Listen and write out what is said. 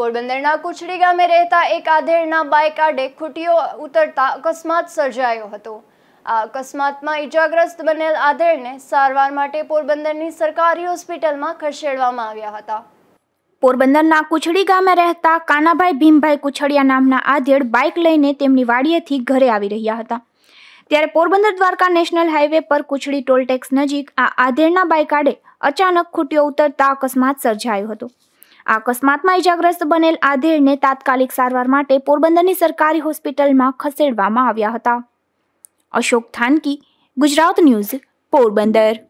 પોરબંદરના કુચડી ગામે રહેતા એક આધેડના બાઇક આડે ખૂટીઓ ઉતરતા અકસ્માત સર્જાયો હતો આ અકસ્માતમાં ઇજાગ્રસ્ત બનેલ આધેડને સારવાર માટે પોરબંદરની સરકારી હોસ્પિટલમાં ખસેડવામાં આવ્યા હતા પોરબંદરના કુછડી ગામે રહેતા કાનાભાઈ ભીમભાઈ કુછડિયા નામના આધેડ બાઇક લઈને તેમની વાડીએથી ઘરે આવી રહ્યા હતા ત્યારે પોરબંદર દ્વારકા નેશનલ હાઈવે પર કુછડી ટોલટેક્સ નજીક આ આધેડના બાઇક આડે અચાનક ખૂટીઓ ઉતરતા અકસ્માત સર્જાયો હતો અકસ્માતમાં ઇજાગ્રસ્ત બનેલ આધેડને તાત્કાલિક સારવાર માટે પોરબંદરની સરકારી હોસ્પિટલમાં ખસેડવામાં આવ્યા હતા અશોક થાનકી ગુજરાત ન્યૂઝ પોરબંદર